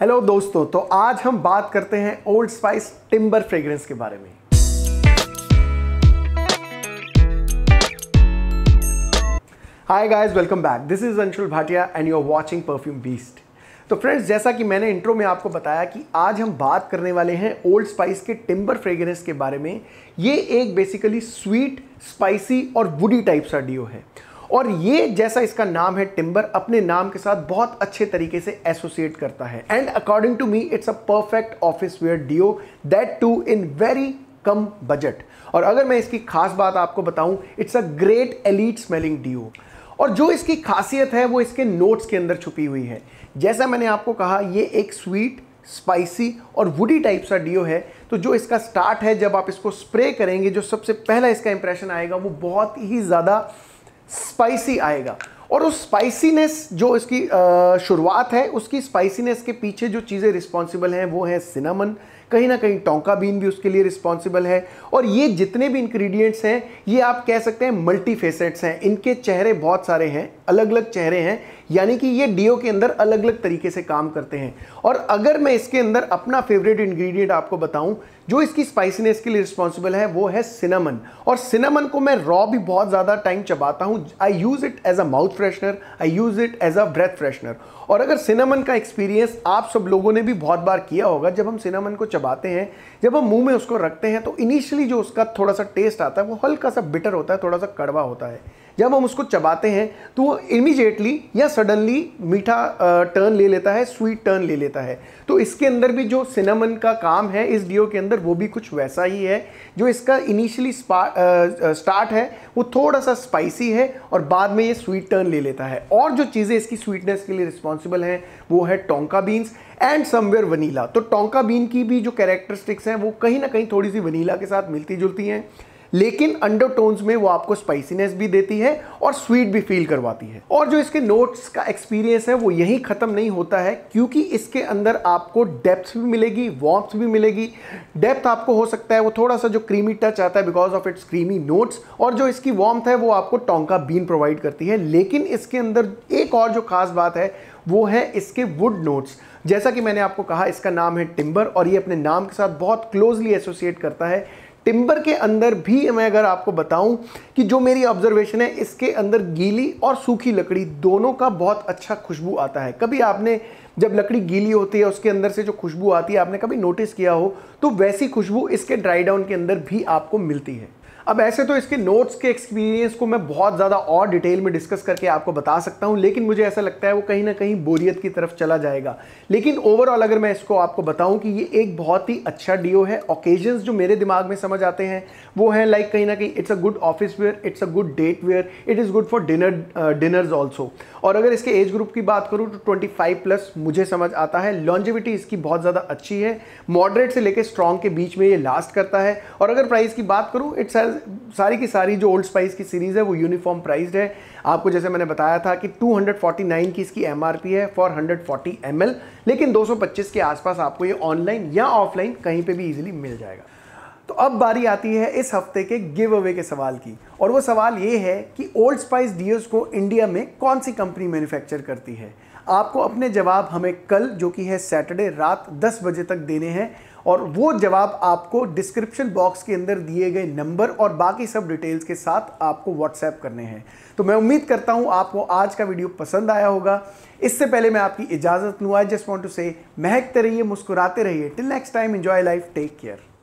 hello दोस्तों तो आज हम बात करते हैं ओल्ड स्पाइस टिम्बर फ्रेग्रेंस के बारे में hi guys welcome back this is Anshul Bhatia and you are watching Perfume Beast तो फ्रेंड्स जैसा कि मैंने इंट्रो में आपको बताया कि आज हम बात करने वाले हैं ओल्ड स्पाइस के टिम्बर फ्रेग्रेंस के बारे में ये एक बेसिकली स्वीट स्पाइसी और वुडी टाइप सा डीओ है और ये जैसा इसका नाम है टिम्बर अपने नाम के साथ बहुत अच्छे तरीके से एसोसिएट करता है and according to me it's a perfect office wear deo that too in very कम बजट और अगर मैं इसकी खास बात आपको बताऊं it's a great elite smelling deo और जो इसकी खासियत है वो इसके नोट्स के अंदर छुपी हुई है जैसा मैंने आपको कहा ये एक स्वीट स्पाइसी और वुडी टाइप सा डिओ है तो जो इसका स्टार्ट है जब आप इसको स्प्रे करेंगे जो सबसे पहला इसका इंप्रेशन आएगा वो बहुत ही ज़्यादा स्पाइसी आएगा और उस स्पाइसीनेस जो इसकी शुरुआत है उसकी स्पाइसीनेस के पीछे जो चीज़ें रिस्पॉन्सिबल हैं वो है सिनेमन कहीं ना कहीं टोंका बीन भी उसके लिए रिस्पॉन्सिबल है और ये जितने भी इंग्रेडिएंट्स हैं ये आप कह सकते हैं मल्टी फेसेट्स हैं इनके चेहरे बहुत सारे हैं अलग अलग चेहरे हैं यानी कि ये डीओ के अंदर अलग अलग तरीके से काम करते हैं और अगर मैं इसके अंदर अपना फेवरेट इंग्रेडिएंट आपको बताऊं जो इसकी स्पाइसीनेस के लिए रिस्पॉन्सिबल है वो है सिनेमन और सिनेमन को मैं रॉ भी बहुत ज़्यादा टाइम चबाता हूँ I use it as a mouth freshener I use it as a breath freshener और अगर सिनेमन का एक्सपीरियंस आप सब लोगों ने भी बहुत बार किया होगा जब हम सिनेमन को चबाते हैं जब हम मुंह में उसको रखते हैं तो इनिशियली जो उसका थोड़ा सा टेस्ट आता है वो हल्का सा बिटर होता है थोड़ा सा कड़वा होता है जब हम उसको चबाते हैं तो वो इमीजिएटली या सडनली मीठा टर्न ले लेता है स्वीट टर्न ले लेता है तो इसके अंदर भी जो सिनेमन का काम है इस डियो के अंदर वो भी कुछ वैसा ही है जो इसका इनिशियली स्टार्ट है वो थोड़ा सा स्पाइसी है और बाद में ये स्वीट टर्न ले लेता है और जो चीज़ें इसकी स्वीटनेस के लिए रिस्पॉन्सिबल हैं वो है tonka beans and somewhere vanilla तो टोंका बीन की भी जो कैरेक्टरिस्टिक्स हैं वो कहीं ना कहीं थोड़ी सी वनीला के साथ मिलती जुलती हैं लेकिन अंडरटोन्स में वो आपको स्पाइसीनेस भी देती है और स्वीट भी फील करवाती है और जो इसके नोट्स का एक्सपीरियंस है वो यहीं ख़त्म नहीं होता है क्योंकि इसके अंदर आपको डेप्थ भी मिलेगी वॉम्स भी मिलेगी डेप्थ आपको हो सकता है वो थोड़ा सा जो क्रीमी टच आता है because of its creamy notes और जो इसकी वॉम्थ है वो आपको टोंका बीन प्रोवाइड करती है लेकिन इसके अंदर एक और जो खास बात है वो है इसके वुड नोट्स जैसा कि मैंने आपको कहा इसका नाम है टिम्बर और ये अपने नाम के साथ बहुत क्लोजली एसोसिएट करता है टिम्बर के अंदर भी मैं अगर आपको बताऊं कि जो मेरी ऑब्जर्वेशन है इसके अंदर गीली और सूखी लकड़ी दोनों का बहुत अच्छा खुशबू आता है कभी आपने जब लकड़ी गीली होती है उसके अंदर से जो खुशबू आती है आपने कभी नोटिस किया हो तो वैसी खुशबू इसके ड्राई डाउन के अंदर भी आपको मिलती है अब ऐसे तो इसके नोट्स के एक्सपीरियंस को मैं बहुत ज़्यादा और डिटेल में डिस्कस करके आपको बता सकता हूँ लेकिन मुझे ऐसा लगता है वो कहीं ना कहीं बोरियत की तरफ चला जाएगा लेकिन ओवरऑल अगर मैं इसको आपको बताऊँ कि ये एक बहुत ही अच्छा डीओ है ओकेजन्स जो मेरे दिमाग में समझ आते हैं वो है लाइक कहीं ना कहीं it's a good office wear it's a good date wear it is good for dinner dinners also और अगर इसके एज ग्रुप की बात करूँ तो ट्वेंटी प्लस मुझे समझ आता है लॉन्जिविटी इसकी बहुत ज़्यादा अच्छी है मॉडरेट से लेकर स्ट्रॉन्ग के बीच में ये लास्ट करता है और अगर प्राइस की बात करूँ इट्स हैज़ सारी की सारी जो ओल्ड स्पाइस की सीरीज़ है वो यूनिफॉर्म प्राइज है आपको जैसे मैंने बताया था कि 249 की इसकी एम है फॉर हंड्रेड ml लेकिन 225 के आसपास आपको ये ऑनलाइन या ऑफलाइन कहीं पे भी इजीली मिल जाएगा तो अब बारी आती है इस हफ्ते के गिव अवे के सवाल की और वो सवाल ये है कि ओल्ड स्पाइस डीओस को इंडिया में कौन सी कंपनी मैन्युफैक्चर करती है आपको अपने जवाब हमें कल जो कि है सैटरडे रात 10 बजे तक देने हैं और वो जवाब आपको डिस्क्रिप्शन बॉक्स के अंदर दिए गए नंबर और बाकी सब डिटेल्स के साथ आपको व्हाट्सएप करने हैं तो मैं उम्मीद करता हूं आपको आज का वीडियो पसंद आया होगा इससे पहले मैं आपकी इजाज़त लूँ आई जस्ट वॉन्ट टू से महकते रहिए मुस्कुराते रहिए till next time enjoy life take care